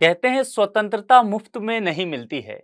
कहते हैं स्वतंत्रता मुफ्त में नहीं मिलती है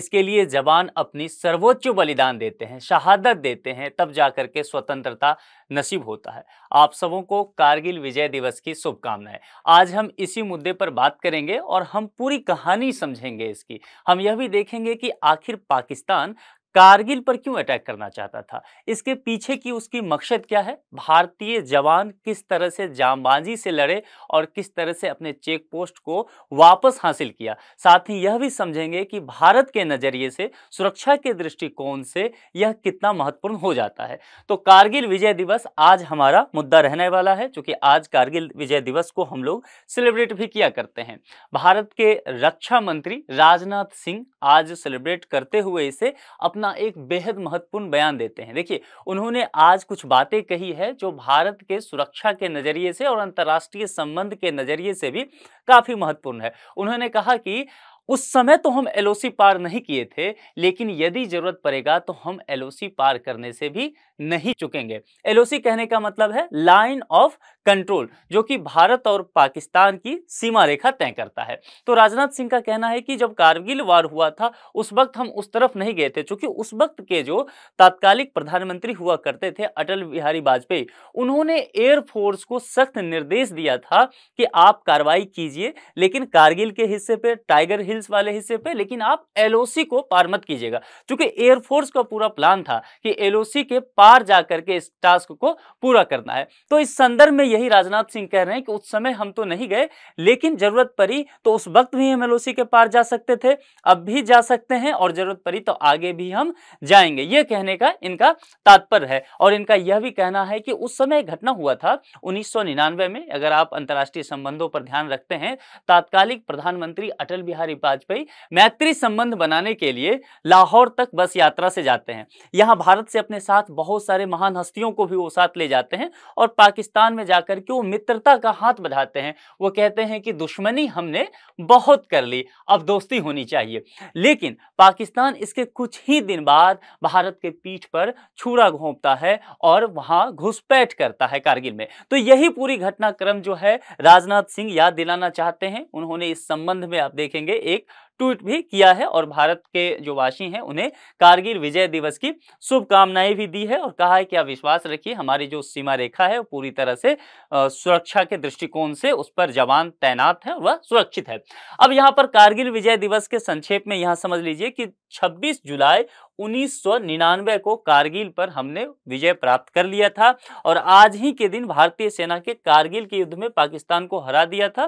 इसके लिए जवान अपनी सर्वोच्च बलिदान देते हैं शहादत देते हैं तब जाकर के स्वतंत्रता नसीब होता है आप सबों को कारगिल विजय दिवस की शुभकामनाएं आज हम इसी मुद्दे पर बात करेंगे और हम पूरी कहानी समझेंगे इसकी हम यह भी देखेंगे कि आखिर पाकिस्तान कारगिल पर क्यों अटैक करना चाहता था इसके पीछे की उसकी मकसद क्या है भारतीय जवान किस तरह से जामबाजी से लड़े और किस तरह से अपने चेक पोस्ट को वापस हासिल किया साथ ही यह भी समझेंगे कि भारत के नज़रिए से सुरक्षा के दृष्टिकोण से यह कितना महत्वपूर्ण हो जाता है तो कारगिल विजय दिवस आज हमारा मुद्दा रहने वाला है चूँकि आज कारगिल विजय दिवस को हम लोग सेलिब्रेट भी किया करते हैं भारत के रक्षा मंत्री राजनाथ सिंह आज सेलिब्रेट करते हुए इसे अपना अपना एक बेहद महत्वपूर्ण बयान देते हैं देखिए उन्होंने आज कुछ बातें कही है जो भारत के सुरक्षा के नज़रिए से और अंतर्राष्ट्रीय संबंध के नज़रिए से भी काफ़ी महत्वपूर्ण है उन्होंने कहा कि उस समय तो हम एलओसी पार नहीं किए थे लेकिन यदि जरूरत पड़ेगा तो हम एलओसी पार करने से भी नहीं चुकेंगे एलओसी कहने का मतलब है लाइन ऑफ कंट्रोल जो कि भारत और पाकिस्तान की सीमा रेखा तय करता है तो राजनाथ सिंह का कहना है कि जब कारगिल वार हुआ था उस वक्त हम उस तरफ नहीं गए थे चूंकि उस वक्त के जो तात्कालिक प्रधानमंत्री हुआ करते थे अटल बिहारी वाजपेयी उन्होंने एयरफोर्स को सख्त निर्देश दिया था कि आप कार्रवाई कीजिए लेकिन कारगिल के हिस्से पे टाइगर हिल्स वाले हिस्से पे लेकिन आप एल को पार मत कीजिएगा चूंकि एयरफोर्स का पूरा प्लान था कि एल के पार जा करके इस टास्क को पूरा करना है तो इस संदर्भ में यही राजनाथ सिंह कह रहे हैं कि उस समय हम तो नहीं गए लेकिन जरूरत पड़ी तो उस वक्त भी हम एल के पार जा सकते थे अब भी जा सकते हैं और जरूरत पड़ी तो आगे भी हम जाएंगे ये कहने का इनका तात्पर्य है और इनका यह भी कहना है कि उस समय घटना हुआ था उन्नीस में अगर आप अंतर्राष्ट्रीय संबंधों पर ध्यान रखते हैं तात्कालिक प्रधानमंत्री अटल बिहारी वाजपेयी मैत्री संबंध बनाने के लिए लाहौर तक बस यात्रा से जाते हैं यहाँ भारत से अपने साथ बहुत सारे महान हस्तियों को भी वो साथ ले जाते हैं और पाकिस्तान में जाकर जाकर के वो मित्रता का हाथ बढ़ाते हैं वो कहते हैं कि दुश्मनी हमने बहुत कर ली अब दोस्ती होनी चाहिए लेकिन पाकिस्तान इसके कुछ ही दिन बाद भारत के पीठ पर छुरा घोंपता है और वहाँ घुसपैठ करता है कारगिल में तो यही पूरी घटनाक्रम जो है राजनाथ सिंह याद दिलाना चाहते हैं उन्होंने इस संबंध में आप देखेंगे एक ट्वीट भी किया है और भारत के जो वासी हैं उन्हें कारगिल विजय दिवस की शुभकामनाएं भी दी है और कहा है कि आप विश्वास रखिए हमारी जो सीमा रेखा है वो पूरी तरह से सुरक्षा के दृष्टिकोण से उस पर जवान तैनात है वह सुरक्षित है अब यहाँ पर कारगिल विजय दिवस के संक्षेप में यहाँ समझ लीजिए कि छब्बीस जुलाई 1999 को कारगिल पर हमने विजय प्राप्त कर लिया था और आज ही के दिन भारतीय सेना के कारगिल के युद्ध में पाकिस्तान को हरा दिया था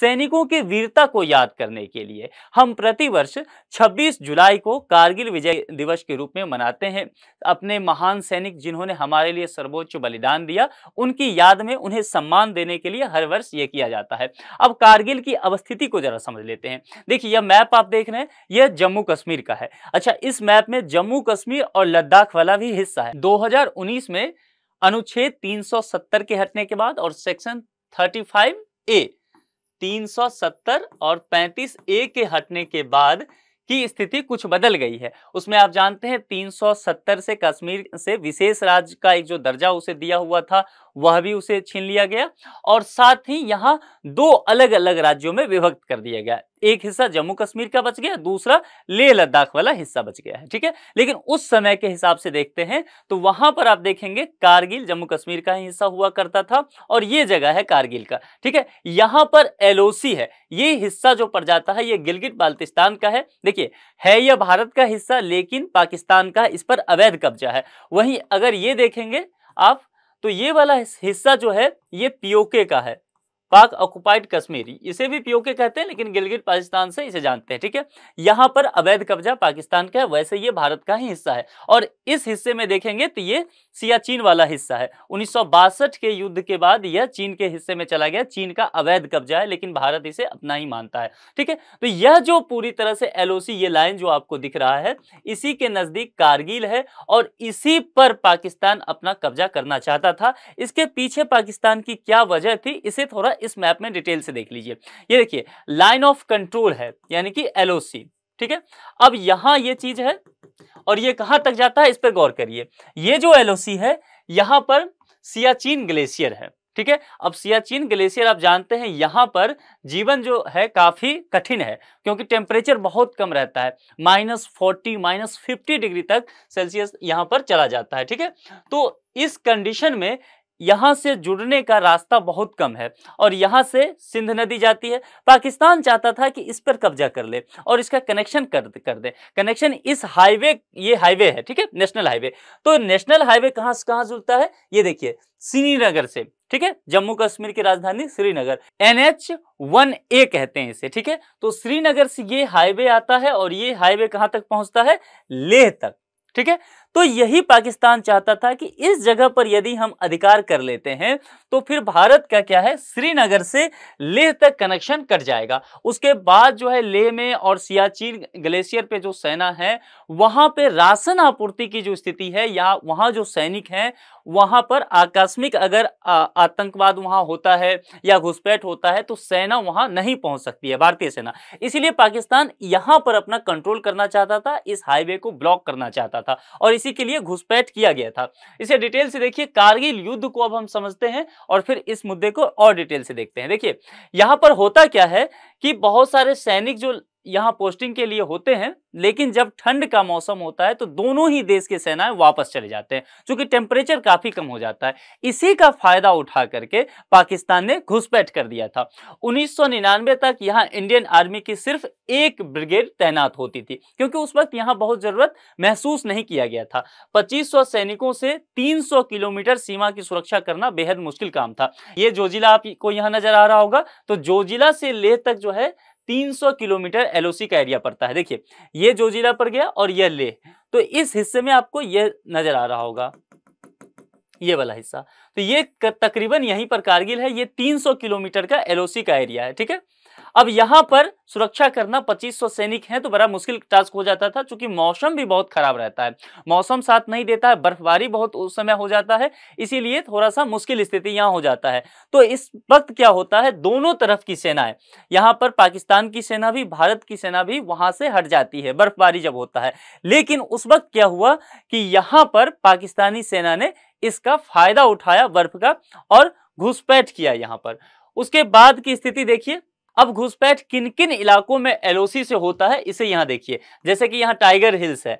सैनिकों के वीरता को याद करने के लिए हम प्रतिवर्ष 26 जुलाई को कारगिल विजय दिवस के रूप में मनाते हैं अपने महान सैनिक जिन्होंने हमारे लिए सर्वोच्च बलिदान दिया उनकी याद में उन्हें सम्मान देने के लिए हर वर्ष ये किया जाता है अब कारगिल की अवस्थिति को जरा समझ लेते हैं देखिए यह मैप आप देख रहे हैं यह जम्मू कश्मीर का है अच्छा इस मैप में जम्मू कश्मीर और लद्दाख वाला भी हिस्सा है 2019 में अनुच्छेद 370 के हटने के बाद और सेक्शन 35 ए 370 और 35 ए के हटने के बाद की स्थिति कुछ बदल गई है उसमें आप जानते हैं 370 से कश्मीर से विशेष राज्य का एक जो दर्जा उसे दिया हुआ था वह भी उसे छीन लिया गया और साथ ही यहाँ दो अलग अलग राज्यों में विभक्त कर दिया गया एक हिस्सा जम्मू कश्मीर का बच गया दूसरा लेह लद्दाख वाला हिस्सा बच गया है ठीक है लेकिन उस समय के हिसाब से देखते हैं तो वहां पर आप देखेंगे कारगिल जम्मू कश्मीर का ही हिस्सा हुआ करता था और ये जगह है कारगिल का ठीक है यहां पर एलओसी है ये हिस्सा जो पड़ जाता है ये गिलगिट बाल्तिस्तान का है देखिए है यह भारत का हिस्सा लेकिन पाकिस्तान का इस पर अवैध कब्जा है वहीं अगर ये देखेंगे आप तो ये वाला हिस्सा जो है ये पीओके का है पाक ऑक्युपाइड कश्मीर इसे भी पीओके कहते हैं लेकिन गिलगित पाकिस्तान से इसे जानते हैं ठीक है यहां पर अवैध कब्जा पाकिस्तान का है वैसे ये भारत का ही हिस्सा है और इस हिस्से में देखेंगे तो ये सियाचीन वाला हिस्सा है उन्नीस के युद्ध के बाद यह चीन के हिस्से में चला गया चीन का अवैध कब्जा है लेकिन भारत इसे अपना ही मानता है ठीक है तो यह जो पूरी तरह से एल ये लाइन जो आपको दिख रहा है इसी के नजदीक कारगिल है और इसी पर पाकिस्तान अपना कब्जा करना चाहता था इसके पीछे पाकिस्तान की क्या वजह थी इसे थोड़ा इस मैप में डिटेल से देख लीजिए ये देखिए लाइन ऑफ कंट्रोल है यानी कि एल ठीक है अब यहां ये चीज है और ये कहां तक जाता है इस पर गौर करिए ये जो एल है यहां पर सियाचिन ग्लेशियर है ठीक है अब सियाचिन ग्लेशियर आप जानते हैं यहां पर जीवन जो है काफ़ी कठिन है क्योंकि टेम्परेचर बहुत कम रहता है minus forty minus fifty degree तक सेल्सियस यहां पर चला जाता है ठीक है तो इस कंडीशन में यहाँ से जुड़ने का रास्ता बहुत कम है और यहाँ से सिंध नदी जाती है पाकिस्तान चाहता था कि इस पर कब्जा कर ले और इसका कनेक्शन कर कर दे कनेक्शन इस हाईवे ये हाईवे है ठीक है नेशनल हाईवे तो नेशनल हाईवे कहाँ से कहाँ जुड़ता है ये देखिए श्रीनगर से ठीक है जम्मू कश्मीर की राजधानी Srinagar N H one A कहते हैं इसे ठीक है तो श्रीनगर से ये हाईवे आता है और ये हाईवे कहाँ तक पहुंचता है लेह तक ठीक है तो यही पाकिस्तान चाहता था कि इस जगह पर यदि हम अधिकार कर लेते हैं तो फिर भारत का क्या है श्रीनगर से लेह तक कनेक्शन कट जाएगा उसके बाद जो है लेह में और सियाचिन ग्लेशियर पे जो सेना है वहां पे राशन आपूर्ति की जो स्थिति है या वहां जो सैनिक हैं वहां पर आकस्मिक अगर आतंकवाद वहां होता है या घुसपैठ होता है तो सेना वहां नहीं पहुंच सकती है भारतीय सेना इसीलिए पाकिस्तान यहां पर अपना कंट्रोल करना चाहता था इस हाईवे को ब्लॉक करना चाहता था और इसी के लिए घुसपैठ किया गया था इसे डिटेल से देखिए कारगिल युद्ध को अब हम समझते हैं और फिर इस मुद्दे को और डिटेल से देखते हैं देखिए यहां पर होता क्या है कि बहुत सारे सैनिक जो यहाँ पोस्टिंग के लिए होते हैं लेकिन जब ठंड का मौसम होता है तो दोनों ही देश के सेनाएं वापस चले जाते हैं क्योंकि टेम्परेचर काफ़ी कम हो जाता है इसी का फायदा उठा करके पाकिस्तान ने घुसपैठ कर दिया था 1999 तक यहाँ इंडियन आर्मी की सिर्फ एक ब्रिगेड तैनात होती थी क्योंकि उस वक्त यहाँ बहुत ज़रूरत महसूस नहीं किया गया था पच्चीस सैनिकों से तीन किलोमीटर सीमा की सुरक्षा करना बेहद मुश्किल काम था ये जोजिला आपको यहाँ नज़र आ रहा होगा तो जोजिला से लेह तक जो है 300 किलोमीटर एलओसी का एरिया पड़ता है देखिए ये जो जिला पड़ गया और यह ले तो इस हिस्से में आपको यह नजर आ रहा होगा ये वाला हिस्सा तो ये तकरीबन यहीं पर कारगिल है ये 300 किलोमीटर का एलओसी का एरिया है ठीक है अब यहां पर सुरक्षा करना 2500 सैनिक हैं तो बड़ा मुश्किल टास्क हो जाता था क्योंकि मौसम भी बहुत खराब रहता है मौसम साथ नहीं देता है बर्फबारी बहुत उस समय हो जाता है इसीलिए थोड़ा सा मुश्किल स्थिति यहाँ हो जाता है तो इस वक्त क्या होता है दोनों तरफ की सेनाएं यहां यहाँ पर पाकिस्तान की सेना भी भारत की सेना भी वहां से हट जाती है बर्फबारी जब होता है लेकिन उस वक्त क्या हुआ कि यहाँ पर पाकिस्तानी सेना ने इसका फायदा उठाया बर्फ का और घुसपैठ किया यहाँ पर उसके बाद की स्थिति देखिए अब घुसपैठ किन किन इलाकों में एलओसी से होता है इसे यहाँ देखिए जैसे कि यहाँ टाइगर हिल्स है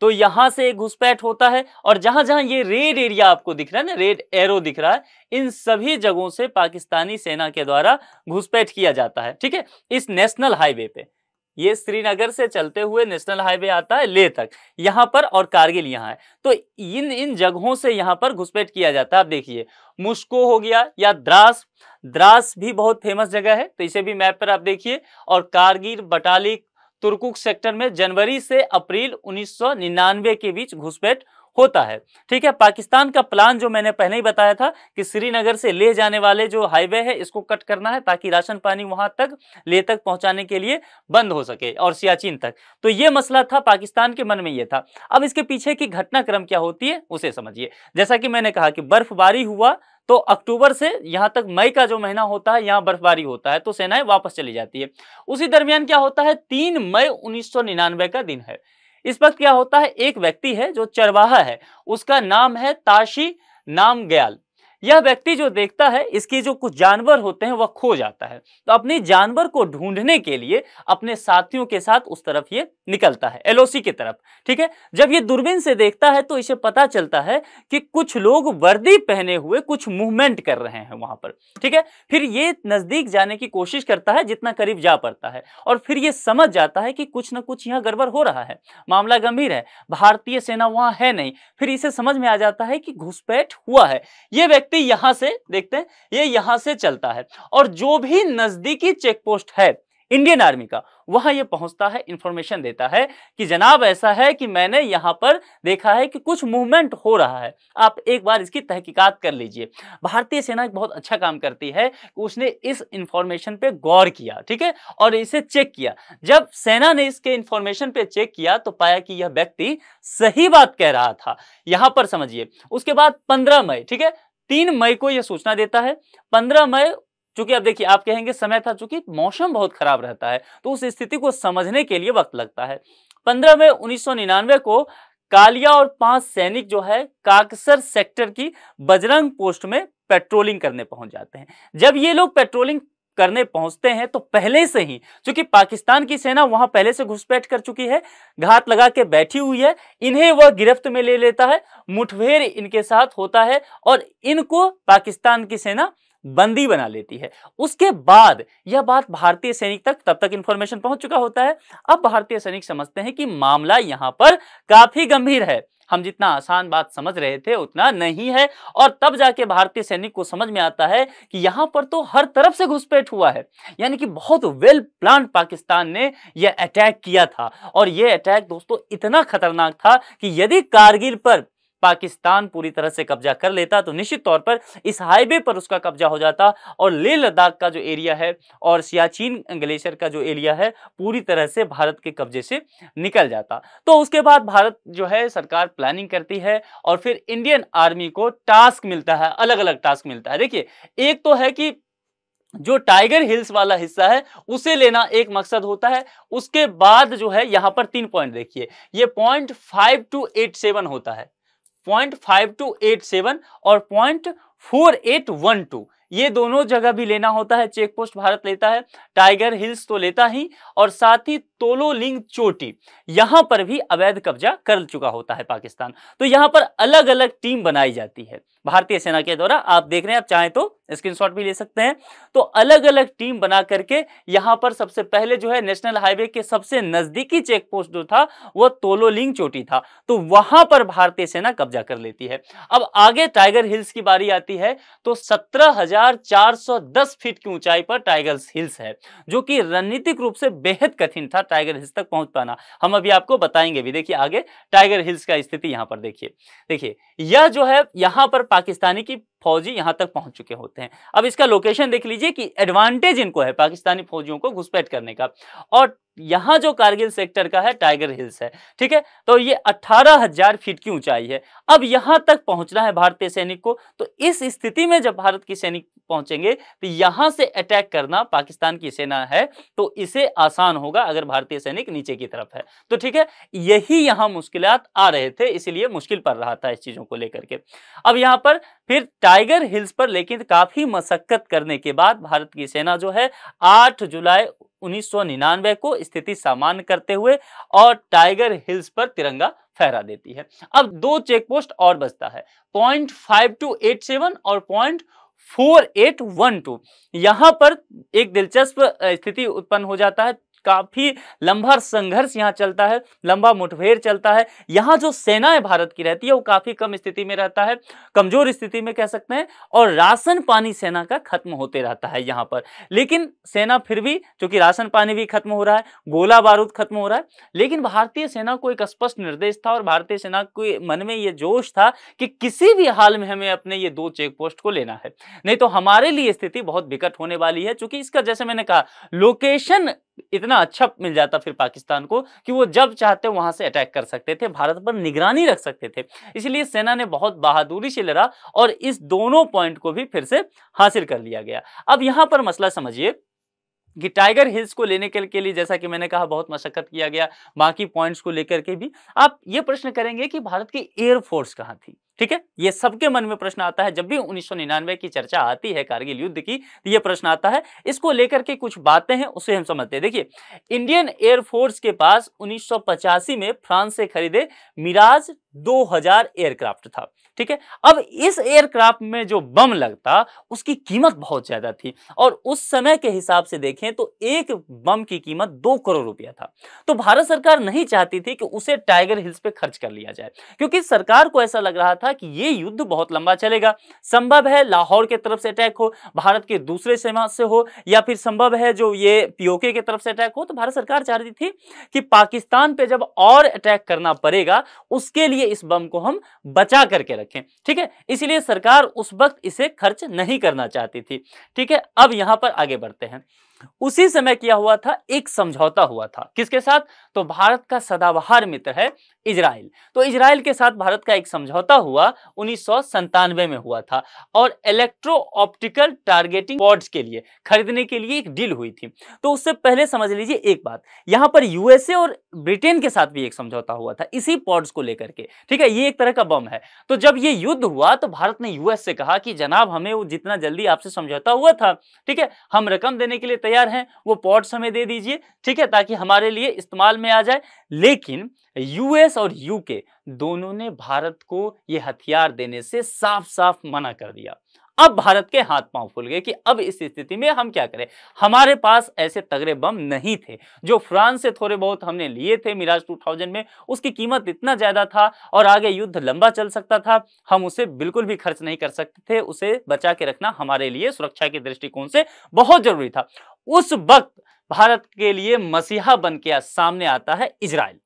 तो यहां से घुसपैठ होता है और जहां जहां ये रेड एरिया आपको दिख रहा है ना रेड एरो दिख रहा है इन सभी जगहों से पाकिस्तानी सेना के द्वारा घुसपैठ किया जाता है ठीक है इस नेशनल हाईवे पे ये श्रीनगर से चलते हुए नेशनल हाईवे आता है ले तक यहाँ पर और कारगिल यहाँ है तो इन इन जगहों से यहाँ पर घुसपैठ किया जाता है आप देखिए मुस्को हो गया या द्रास द्रास भी बहुत फेमस जगह है तो इसे भी मैप पर आप देखिए और कारगिल बटालिक तुर्कुक सेक्टर में जनवरी से अप्रैल 1999 के बीच घुसपैठ होता है ठीक है पाकिस्तान का प्लान जो मैंने पहले ही बताया था कि श्रीनगर से ले जाने वाले जो हाईवे है इसको कट करना है ताकि राशन पानी वहां तक ले तक पहुंचाने के लिए बंद हो सके और सियाचिन तक तो ये मसला था पाकिस्तान के मन में ये था अब इसके पीछे की घटनाक्रम क्या होती है उसे समझिए जैसा कि मैंने कहा कि बर्फबारी हुआ तो अक्टूबर से यहाँ तक मई का जो महीना होता है यहाँ बर्फबारी होता है तो सेनाएं वापस चली जाती है उसी दरमियान क्या होता है तीन मई 1999 का दिन है इस वक्त क्या होता है एक व्यक्ति है जो चरवाहा है उसका नाम है ताशी नाम यह व्यक्ति जो देखता है इसके जो कुछ जानवर होते हैं वह खो जाता है तो अपने जानवर को ढूंढने के लिए अपने साथियों के साथ उस तरफ ये निकलता है एलओसी की तरफ ठीक है जब ये दूरबीन से देखता है तो इसे पता चलता है कि कुछ लोग वर्दी पहने हुए कुछ मूवमेंट कर रहे हैं वहां पर ठीक है फिर ये नजदीक जाने की कोशिश करता है जितना करीब जा पड़ता है और फिर ये समझ जाता है कि कुछ ना कुछ यहाँ गड़बड़ हो रहा है मामला गंभीर है भारतीय सेना वहां है नहीं फिर इसे समझ में आ जाता है कि घुसपैठ हुआ है ये व्यक्ति व्यक्ति यहां से देखते हैं ये यहां से चलता है और जो भी नजदीकी चेक पोस्ट है इंडियन आर्मी का वहां ये पहुंचता है इंफॉर्मेशन देता है कि जनाब ऐसा है कि मैंने यहां पर देखा है कि कुछ मूवमेंट हो रहा है आप एक बार इसकी तहकीकात कर लीजिए भारतीय सेना एक बहुत अच्छा काम करती है कि उसने इस इंफॉर्मेशन पे गौर किया ठीक है और इसे चेक किया जब सेना ने इसके इंफॉर्मेशन पे चेक किया तो पाया कि यह व्यक्ति सही बात कह रहा था यहां पर समझिए उसके बाद पंद्रह मई ठीक है तीन मई को यह सूचना देता है पंद्रह मई चूंकि अब देखिए आप कहेंगे समय था चूंकि मौसम बहुत खराब रहता है तो उस स्थिति को समझने के लिए वक्त लगता है पंद्रह मई उन्नीस को कालिया और पांच सैनिक जो है काकसर सेक्टर की बजरंग पोस्ट में पेट्रोलिंग करने पहुंच जाते हैं जब ये लोग पेट्रोलिंग करने पहुंचते हैं तो पहले से ही चूंकि पाकिस्तान की सेना वहां पहले से घुसपैठ कर चुकी है घात लगा के बैठी हुई है इन्हें वह गिरफ्त में ले लेता है मुठभेड़ इनके साथ होता है और इनको पाकिस्तान की सेना बंदी बना लेती है उसके बाद यह बात भारतीय सैनिक तक तब तक इंफॉर्मेशन पहुंच चुका होता है अब भारतीय सैनिक समझते हैं कि मामला यहां पर काफी गंभीर है हम जितना आसान बात समझ रहे थे उतना नहीं है और तब जाके भारतीय सैनिक को समझ में आता है कि यहां पर तो हर तरफ से घुसपैठ हुआ है यानी कि बहुत वेल प्लान पाकिस्तान ने यह अटैक किया था और यह अटैक दोस्तों इतना खतरनाक था कि यदि कारगिल पर पाकिस्तान पूरी तरह से कब्जा कर लेता तो निश्चित तौर पर इस हाईवे पर उसका कब्जा हो जाता और लेह लद्दाख का जो एरिया है और सियाचिन ग्लेशियर का जो एरिया है पूरी तरह से भारत के कब्जे से निकल जाता तो उसके बाद भारत जो है सरकार प्लानिंग करती है और फिर इंडियन आर्मी को टास्क मिलता है अलग अलग टास्क मिलता है देखिए एक तो है कि जो टाइगर हिल्स वाला हिस्सा है उसे लेना एक मकसद होता है उसके बाद जो है यहां पर तीन पॉइंट देखिए ये point five two eight seven होता है point five two eight seven और point four eight one two ये दोनों जगह भी लेना होता है चेक पोस्ट भारत लेता है टाइगर हिल्स तो लेता ही और साथ ही तोलो लिंग चोटी यहां पर भी अवैध कब्जा कर चुका होता है पाकिस्तान तो यहां पर अलग अलग टीम बनाई जाती है भारतीय सेना के द्वारा आप देख रहे हैं आप चाहें तो स्क्रीनशॉट भी ले सकते हैं तो अलग अलग टीम बना करके यहां पर सबसे पहले जो है नेशनल हाईवे के सबसे नजदीकी चेक पोस्ट जो था वह तोलोलिंग चोटी था तो वहां पर भारतीय सेना कब्जा कर लेती है अब आगे टाइगर हिल्स की बारी आती है तो सत्रह हजार 1410 फीट की ऊंचाई पर टाइगर हिल्स है जो कि रणनीतिक रूप से बेहद कठिन था टाइगर हिल्स तक पहुंच पाना हम अभी आपको बताएंगे भी देखिए आगे टाइगर हिल्स का स्थिति यहां पर देखिए देखिए यह जो है यहां पर पाकिस्तानी की फौजी यहां तक पहुंच चुके होते हैं अब इसका लोकेशन देख लीजिए कि एडवांटेज इनको है पाकिस्तानी फौजियों को घुसपैठ करने का और यहां जो कारगिल सेक्टर का है टाइगर हिल्स है ठीक है तो ये 18,000 फीट की ऊंचाई है अब यहां तक पहुंचना है भारतीय सैनिक को तो इस स्थिति में जब भारत की सैनिक पहुंचेंगे तो यहां से अटैक करना पाकिस्तान की सेना है तो इसे आसान होगा अगर भारतीय सैनिक नीचे की तरफ है तो ठीक है यही यहां मुश्किल आ रहे थे इसलिए मुश्किल पड़ रहा था इस चीज़ों को लेकर के अब यहां पर फिर टाइगर हिल्स पर लेकिन काफी मशक्कत करने के बाद भारत की सेना जो है 8 जुलाई 1999 को स्थिति सामान्य करते हुए और टाइगर हिल्स पर तिरंगा फहरा देती है अब दो चेक पोस्ट और बचता है point five two eight seven और point four eight one two यहां पर एक दिलचस्प स्थिति उत्पन्न हो जाता है काफी लंबा संघर्ष यहाँ चलता है लंबा मुठभेड़ चलता है यहाँ जो सेना है भारत की रहती है वो काफी कम स्थिति में रहता है कमजोर स्थिति में कह सकते हैं और राशन पानी सेना का खत्म होते रहता है यहाँ पर लेकिन सेना फिर भी चूंकि राशन पानी भी खत्म हो रहा है गोला बारूद खत्म हो रहा है लेकिन भारतीय सेना को एक स्पष्ट निर्देश था और भारतीय सेना के मन में यह जोश था कि किसी भी हाल में हमें अपने ये दो चेक पोस्ट को लेना है नहीं तो हमारे लिए स्थिति बहुत विकट होने वाली है चूंकि इसका जैसे मैंने कहा लोकेशन इतना अच्छा मिल जाता फिर पाकिस्तान को कि वो जब चाहते वहां से अटैक कर सकते थे भारत पर निगरानी रख सकते थे इसलिए सेना ने बहुत बहादुरी से लड़ा और इस दोनों पॉइंट को भी फिर से हासिल कर लिया गया अब यहां पर मसला समझिए कि टाइगर हिल्स को लेने के, के लिए जैसा कि मैंने कहा बहुत मशक्कत किया गया बाकी पॉइंट्स को लेकर के भी आप ये प्रश्न करेंगे कि भारत की एयरफोर्स कहाँ थी ठीक है ये सबके मन में प्रश्न आता है जब भी 1999 की चर्चा आती है कारगिल युद्ध की तो ये प्रश्न आता है इसको लेकर के कुछ बातें हैं उसे हम समझते हैं देखिए इंडियन एयरफोर्स के पास 1985 में फ्रांस से खरीदे मिराज 2000 एयरक्राफ्ट था ठीक है अब इस एयरक्राफ्ट में जो बम लगता उसकी कीमत बहुत ज़्यादा थी और उस समय के हिसाब से देखें तो एक बम की कीमत दो करोड़ रुपया था तो भारत सरकार नहीं चाहती थी कि उसे टाइगर हिल्स पे खर्च कर लिया जाए क्योंकि सरकार को ऐसा लग रहा था था कि ये युद्ध बहुत लंबा चलेगा संभव है लाहौर के तरफ से अटैक हो भारत के दूसरे सीमा से हो या फिर संभव है जो ये पीओके के तरफ से अटैक हो तो भारत सरकार चाह रही थी कि पाकिस्तान पे जब और अटैक करना पड़ेगा उसके लिए इस बम को हम बचा करके रखें ठीक है इसलिए सरकार उस वक्त इसे खर्च नहीं करना चाहती थी ठीक है अब यहां पर आगे बढ़ते हैं उसी समय किया हुआ था एक समझौता हुआ था किसके साथ तो भारत का सदाबहार मित्र है इजराइल तो इजराइल के साथ भारत का एक समझौता हुआ उन्नीस में हुआ था और इलेक्ट्रो ऑप्टिकल टारगेटिंग पॉड्स के लिए खरीदने के लिए एक डील हुई थी तो उससे पहले समझ लीजिए एक बात यहां पर यूएसए और ब्रिटेन के साथ भी एक समझौता हुआ था इसी पॉड्स को लेकर के ठीक है ये एक तरह का बम है तो जब ये युद्ध हुआ तो भारत ने यूएस से कहा कि जनाब हमें वो जितना जल्दी आपसे समझौता हुआ था ठीक है हम रकम देने के लिए तैयार हैं वो पॉट्स हमें दे दीजिए ठीक है ताकि हमारे लिए इस्तेमाल में आ जाए लेकिन यूएस और यूके दोनों ने भारत को ये हथियार देने से साफ साफ मना कर दिया अब भारत के हाथ पांव फूल गए कि अब इस स्थिति में हम क्या करें हमारे पास ऐसे तगड़े बम नहीं थे जो फ्रांस से थोड़े बहुत हमने लिए थे मिराज 2000 में उसकी कीमत इतना ज़्यादा था और आगे युद्ध लंबा चल सकता था हम उसे बिल्कुल भी खर्च नहीं कर सकते थे उसे बचा के रखना हमारे लिए सुरक्षा के दृष्टिकोण से बहुत जरूरी था उस वक्त भारत के लिए मसीहा बन के सामने आता है इसराइल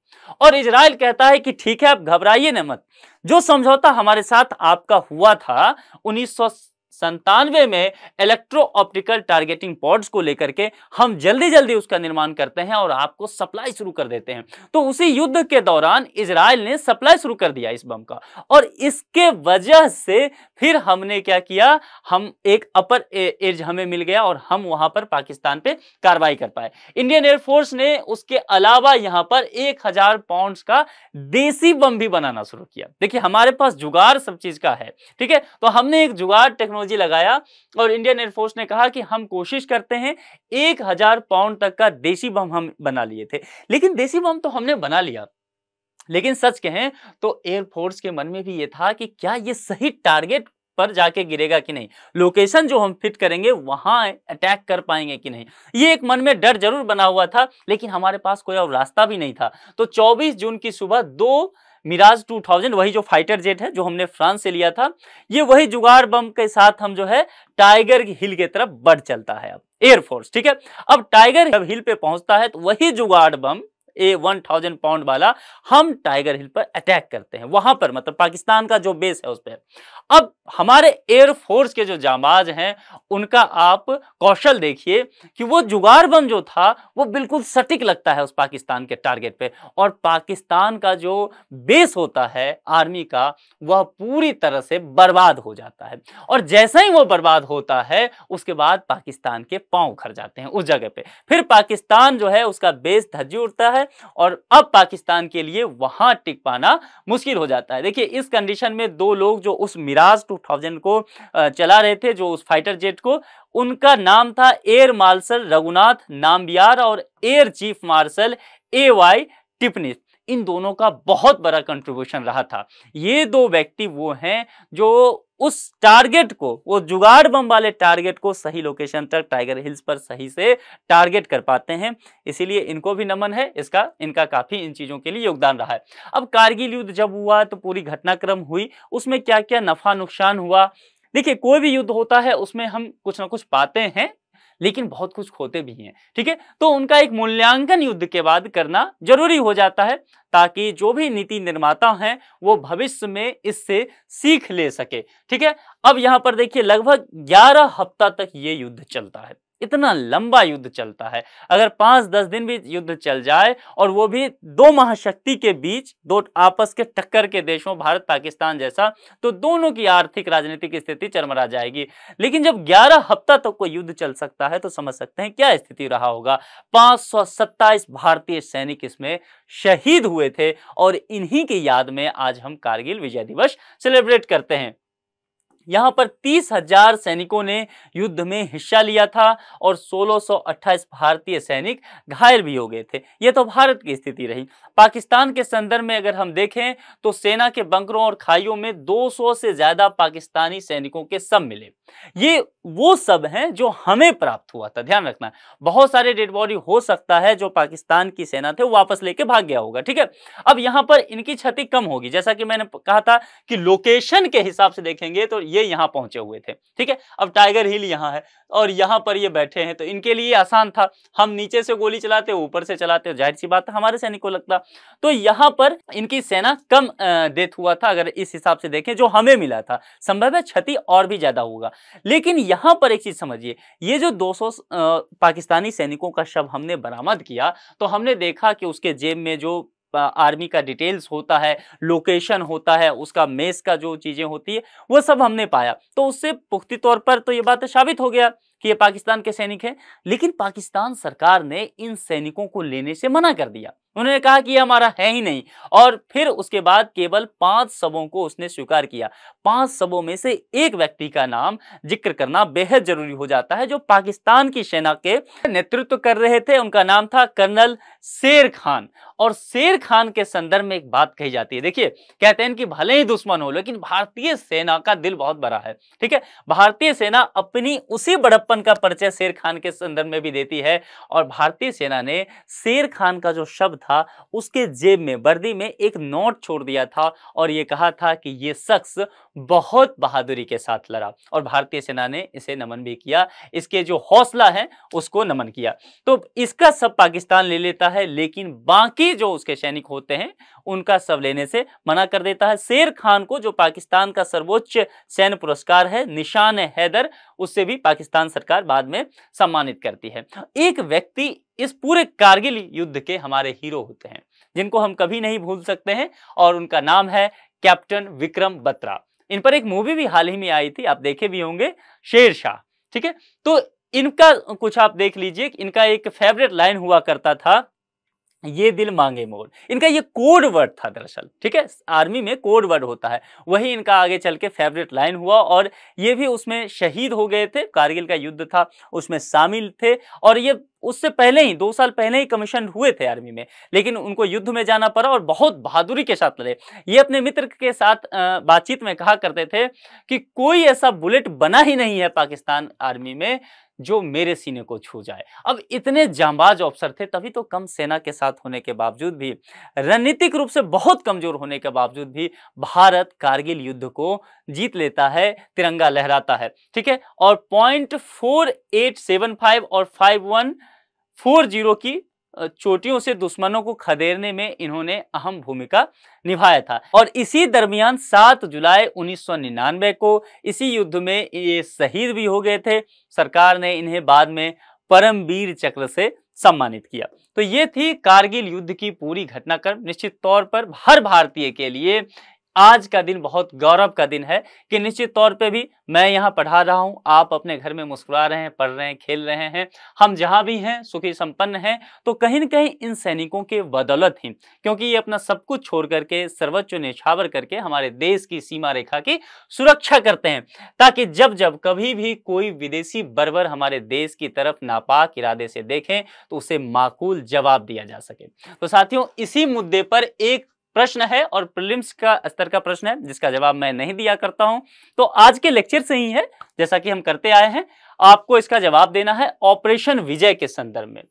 और इजराइल कहता है कि ठीक है आप घबराइए न मत जो समझौता हमारे साथ आपका हुआ था उन्नीस संतानवे में इलेक्ट्रो ऑप्टिकल टारगेटिंग पॉड्स को लेकर के हम जल्दी जल्दी उसका निर्माण करते हैं और आपको सप्लाई शुरू कर देते हैं तो उसी युद्ध के दौरान इसराइल ने सप्लाई शुरू कर दिया इस बम का और इसके वजह से फिर हमने क्या किया हम एक अपर एज हमें मिल गया और हम वहां पर पाकिस्तान पे कार्रवाई कर पाए इंडियन एयरफोर्स ने उसके अलावा यहां पर एक हजार पाउंड का देसी बम भी बनाना शुरू किया देखिए हमारे पास जुगाड़ सब चीज का है ठीक है तो हमने एक जुगाड़ टेक्नोलॉजी टेक्नोलॉजी लगाया और इंडियन एयरफोर्स ने कहा कि हम कोशिश करते हैं एक हजार पाउंड तक का देसी बम हम बना लिए थे लेकिन देसी बम तो हमने बना लिया लेकिन सच कहें तो एयरफोर्स के मन में भी ये था कि क्या ये सही टारगेट पर जाके गिरेगा कि नहीं लोकेशन जो हम फिट करेंगे वहां अटैक कर पाएंगे कि नहीं ये एक मन में डर जरूर बना हुआ था लेकिन हमारे पास कोई और रास्ता भी नहीं था तो 24 जून की सुबह दो मिराज 2000 वही जो फाइटर जेट है जो हमने फ्रांस से लिया था ये वही जुगाड़ बम के साथ हम जो है टाइगर हिल की तरफ बढ़ चलता है अब एयरफोर्स ठीक है अब टाइगर हिल पे पहुंचता है तो वही जुगाड़ bomb a one thousand pound वाला हम टाइगर हिल पर अटैक करते हैं वहां पर मतलब पाकिस्तान का जो बेस है उस पर अब हमारे एयरफोर्स के जो जामाज हैं उनका आप कौशल देखिए कि वो जुगाड़ जो था वो बिल्कुल सटीक लगता है उस पाकिस्तान के टारगेट पे और पाकिस्तान का जो बेस होता है आर्मी का वह पूरी तरह से बर्बाद हो जाता है और जैसा ही वो बर्बाद होता है उसके बाद पाकिस्तान के पांव खर जाते हैं उस जगह पे फिर पाकिस्तान जो है उसका बेस धज्जी उड़ता है है और अब पाकिस्तान के लिए वहां टिक पाना मुश्किल हो जाता है देखिए इस कंडीशन में दो लोग जो उस मिराज 2000 को चला रहे थे जो उस फाइटर जेट को उनका नाम था एयर मार्शल रघुनाथ नामबियार और air chief marshal A Y Tipnis इन दोनों का बहुत बड़ा कंट्रीब्यूशन रहा था ये दो व्यक्ति वो हैं जो उस टारगेट को वो जुगाड़ बम वाले टारगेट को सही लोकेशन तक टाइगर हिल्स पर सही से टारगेट कर पाते हैं इसीलिए इनको भी नमन है इसका इनका काफ़ी इन चीज़ों के लिए योगदान रहा है अब कारगिल युद्ध जब हुआ तो पूरी घटनाक्रम हुई उसमें क्या क्या नफ़ा नुकसान हुआ देखिए कोई भी युद्ध होता है उसमें हम कुछ ना कुछ पाते हैं लेकिन बहुत कुछ खोते भी हैं ठीक है तो उनका एक मूल्यांकन युद्ध के बाद करना जरूरी हो जाता है ताकि जो भी नीति निर्माता हैं वो भविष्य में इससे सीख ले सके ठीक है अब यहाँ पर देखिए लगभग 11 हफ्ता तक ये युद्ध चलता है इतना लंबा युद्ध चलता है अगर पाँच दस दिन भी युद्ध चल जाए और वो भी दो महाशक्ति के बीच दो आपस के टक्कर के देशों भारत पाकिस्तान जैसा तो दोनों की आर्थिक राजनीतिक स्थिति चरमरा जाएगी लेकिन जब ग्यारह हफ्ता तक तो कोई युद्ध चल सकता है तो समझ सकते हैं क्या स्थिति रहा होगा पाँच भारतीय सैनिक इसमें शहीद हुए थे और इन्हीं की याद में आज हम कारगिल विजय दिवस सेलिब्रेट करते हैं यहाँ पर तीस हजार सैनिकों ने युद्ध में हिस्सा लिया था और 1628 भारतीय सैनिक घायल भी हो गए थे ये तो भारत की स्थिति रही पाकिस्तान के संदर्भ में अगर हम देखें तो सेना के बंकरों और खाइयों में 200 से ज्यादा पाकिस्तानी सैनिकों के सब मिले ये वो सब हैं जो हमें प्राप्त हुआ था ध्यान रखना बहुत सारे डेड बॉडी हो सकता है जो पाकिस्तान की सेना थे वापस लेके भाग गया होगा ठीक है अब यहां पर इनकी क्षति कम होगी जैसा कि मैंने कहा था कि लोकेशन के हिसाब से देखेंगे तो ये यहाँ पहुंचे हुए थे ठीक है अब टाइगर हिल यहाँ है और यहाँ पर ये बैठे हैं तो इनके लिए आसान था हम नीचे से गोली चलाते ऊपर से चलाते जाहिर सी बात हमारे सैनिक को लगता तो यहाँ पर इनकी सेना कम डेथ हुआ था अगर इस हिसाब से देखें जो हमें मिला था संभव है क्षति और भी ज़्यादा होगा लेकिन यहाँ पर एक चीज़ समझिए ये जो दो पाकिस्तानी सैनिकों का शव हमने बरामद किया तो हमने देखा कि उसके जेब में जो आर्मी का डिटेल्स होता है लोकेशन होता है उसका मेस का जो चीज़ें होती है वो सब हमने पाया तो उससे पुख्ती तौर पर तो ये बात साबित हो गया कि ये पाकिस्तान के सैनिक हैं लेकिन पाकिस्तान सरकार ने इन सैनिकों को लेने से मना कर दिया उन्होंने कहा कि ये हमारा है ही नहीं और फिर उसके बाद केवल पांच सबों को उसने स्वीकार किया पांच सबों में से एक व्यक्ति का नाम जिक्र करना बेहद जरूरी हो जाता है जो पाकिस्तान की सेना के नेतृत्व कर रहे थे उनका नाम था कर्नल शेर खान और शेर खान के संदर्भ में एक बात कही जाती है देखिए कहते हैं कि भले ही दुश्मन हो लेकिन भारतीय सेना का दिल बहुत बड़ा है ठीक है भारतीय सेना अपनी उसी बड़प अपनपन का परिचय शेर खान के संदर्भ में भी देती है और भारतीय सेना ने शेर खान का जो शब्द था उसके जेब में वर्दी में एक नोट छोड़ दिया था और ये कहा था कि ये शख्स बहुत बहादुरी के साथ लड़ा और भारतीय सेना ने इसे नमन भी किया इसके जो हौसला है उसको नमन किया तो इसका सब पाकिस्तान ले लेता है लेकिन बाकी जो उसके सैनिक होते हैं उनका सब लेने से मना कर देता है शेर खान को जो पाकिस्तान का सर्वोच्च सैन्य पुरस्कार है निशान हैदर उससे भी पाकिस्तान सरकार सरकार बाद में सम्मानित करती है एक व्यक्ति इस पूरे कारगिल युद्ध के हमारे हीरो होते हैं जिनको हम कभी नहीं भूल सकते हैं और उनका नाम है कैप्टन विक्रम बत्रा इन पर एक मूवी भी हाल ही में आई थी आप देखे भी होंगे शेर शाह ठीक है तो इनका कुछ आप देख लीजिए इनका एक फेवरेट लाइन हुआ करता था ये दिल मांगे मोर इनका ये कोड वर्ड था दरअसल ठीक है आर्मी में कोड वर्ड होता है वही इनका आगे चल के फेवरेट लाइन हुआ और ये भी उसमें शहीद हो गए थे कारगिल का युद्ध था उसमें शामिल थे और ये उससे पहले ही दो साल पहले ही कमीशन हुए थे आर्मी में लेकिन उनको युद्ध में जाना पड़ा और बहुत बहादुरी के साथ लड़े ये अपने मित्र के साथ बातचीत में कहा करते थे कि कोई ऐसा बुलेट बना ही नहीं है पाकिस्तान आर्मी में जो मेरे सीने को छू जाए अब इतने जांबाज ऑफिसर थे तभी तो कम सेना के साथ होने के बावजूद भी रणनीतिक रूप से बहुत कमजोर होने के बावजूद भी भारत कारगिल युद्ध को जीत लेता है तिरंगा लहराता है ठीक है और point four eight seven five और फाइव वन फोर जीरो की चोटियों से दुश्मनों को खदेड़ने में इन्होंने अहम भूमिका निभाया था और इसी दरमियान 7 जुलाई 1999 को इसी युद्ध में ये शहीद भी हो गए थे सरकार ने इन्हें बाद में परमवीर चक्र से सम्मानित किया तो ये थी कारगिल युद्ध की पूरी घटनाक्रम निश्चित तौर पर हर भारतीय के लिए आज का दिन बहुत गौरव का दिन है कि निश्चित तौर पे भी मैं यहाँ पढ़ा रहा हूँ आप अपने घर में मुस्कुरा रहे हैं पढ़ रहे हैं खेल रहे हैं हम जहाँ भी हैं सुखी संपन्न हैं तो कहीं ना कहीं इन सैनिकों के बदौलत ही क्योंकि ये अपना सब कुछ छोड़ करके सर्वोच्च निछावर करके हमारे देश की सीमा रेखा की सुरक्षा करते हैं ताकि जब जब कभी भी कोई विदेशी बरबर हमारे देश की तरफ नापाक इरादे से देखें तो उसे माकूल जवाब दिया जा सके तो साथियों इसी मुद्दे पर एक प्रश्न है और प्रिलिम्स का स्तर का प्रश्न है जिसका जवाब मैं नहीं दिया करता हूं तो आज के लेक्चर से ही है जैसा कि हम करते आए हैं आपको इसका जवाब देना है ऑपरेशन विजय के संदर्भ में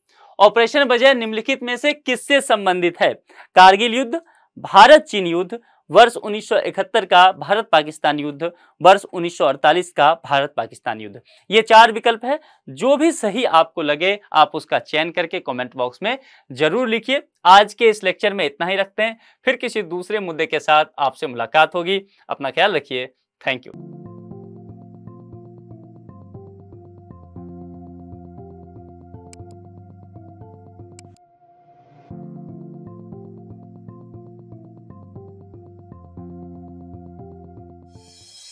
ऑपरेशन विजय निम्नलिखित में से किससे संबंधित है कारगिल युद्ध भारत चीन युद्ध वर्ष 1971 का भारत पाकिस्तान युद्ध वर्ष 1948 का भारत पाकिस्तान युद्ध ये चार विकल्प है जो भी सही आपको लगे आप उसका चयन करके कमेंट बॉक्स में जरूर लिखिए आज के इस लेक्चर में इतना ही रखते हैं फिर किसी दूसरे मुद्दे के साथ आपसे मुलाकात होगी अपना ख्याल रखिए थैंक यू